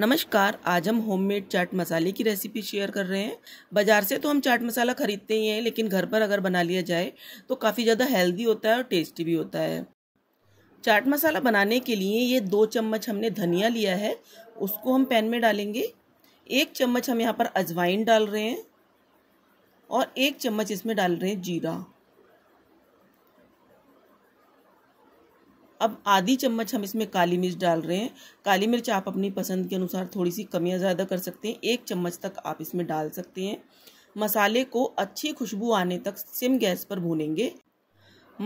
नमस्कार आज हम होममेड चाट मसाले की रेसिपी शेयर कर रहे हैं बाज़ार से तो हम चाट मसाला ख़रीदते ही हैं लेकिन घर पर अगर बना लिया जाए तो काफ़ी ज़्यादा हेल्दी होता है और टेस्टी भी होता है चाट मसाला बनाने के लिए ये दो चम्मच हमने धनिया लिया है उसको हम पैन में डालेंगे एक चम्मच हम यहाँ पर अजवाइन डाल रहे हैं और एक चम्मच इसमें डाल रहे हैं जीरा अब आधी चम्मच हम इसमें काली मिर्च डाल रहे हैं काली मिर्च आप अपनी पसंद के अनुसार थोड़ी सी कमियाँ ज़्यादा कर सकते हैं एक चम्मच तक आप इसमें डाल सकते हैं मसाले को अच्छी खुशबू आने तक सिम गैस पर भूनेंगे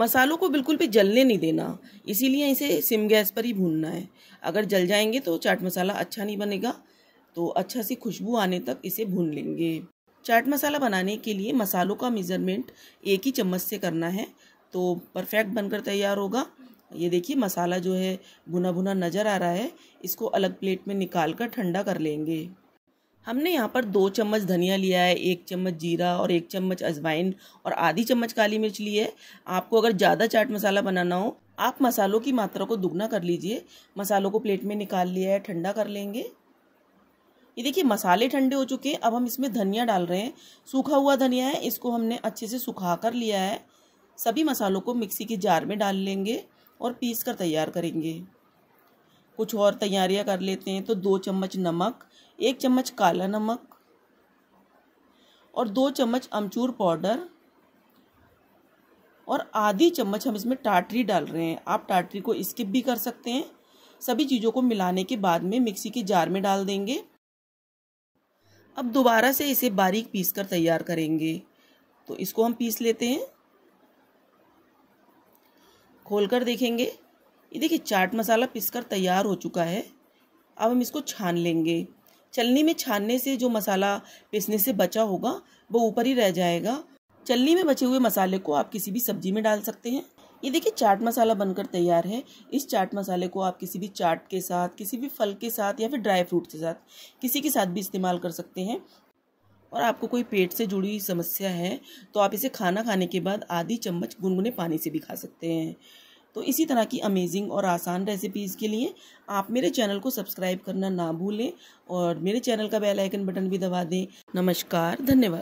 मसालों को बिल्कुल भी जलने नहीं देना इसीलिए इसे सिम गैस पर ही भूनना है अगर जल जाएंगे तो चाट मसाला अच्छा नहीं बनेगा तो अच्छा सी खुशबू आने तक इसे भून लेंगे चाट मसाला बनाने के लिए मसालों का मेज़रमेंट एक ही चम्मच से करना है तो परफेक्ट बनकर तैयार होगा ये देखिए मसाला जो है भुना भुना नज़र आ रहा है इसको अलग प्लेट में निकाल कर ठंडा कर लेंगे हमने यहाँ पर दो चम्मच धनिया लिया है एक चम्मच जीरा और एक चम्मच अजवाइन और आधी चम्मच काली मिर्च ली है आपको अगर ज़्यादा चाट मसाला बनाना हो आप मसालों की मात्रा को दुगना कर लीजिए मसालों को प्लेट में निकाल लिया है ठंडा कर लेंगे ये देखिए मसाले ठंडे हो चुके हैं अब हम इसमें धनिया डाल रहे हैं सूखा हुआ धनिया है इसको हमने अच्छे से सुखा कर लिया है सभी मसालों को मिक्सी के जार में डाल लेंगे और पीस कर तैयार करेंगे कुछ और तैयारियां कर लेते हैं तो दो चम्मच नमक एक चम्मच काला नमक और दो चम्मच अमचूर पाउडर और आधी चम्मच हम इसमें टाटरी डाल रहे हैं आप टाटरी को स्किप भी कर सकते हैं सभी चीज़ों को मिलाने के बाद में मिक्सी के जार में डाल देंगे अब दोबारा से इसे बारीक पीस कर तैयार करेंगे तो इसको हम पीस लेते हैं खोल कर देखेंगे ये देखिए चाट मसाला पिसकर तैयार हो चुका है अब हम इसको छान लेंगे चलनी में छानने से जो मसाला पिसने से बचा होगा वो ऊपर ही रह जाएगा चलनी में बचे हुए मसाले को आप किसी भी सब्जी में डाल सकते हैं ये देखिए चाट मसाला बनकर तैयार है इस चाट मसाले को आप किसी भी चाट के साथ किसी भी फल के साथ या फिर ड्राई फ्रूट के साथ किसी के साथ भी इस्तेमाल कर सकते हैं और आपको कोई पेट से जुड़ी समस्या है तो आप इसे खाना खाने के बाद आधी चम्मच गुनगुने पानी से भी खा सकते हैं तो इसी तरह की अमेजिंग और आसान रेसिपीज़ के लिए आप मेरे चैनल को सब्सक्राइब करना ना भूलें और मेरे चैनल का बेल आइकन बटन भी दबा दें नमस्कार धन्यवाद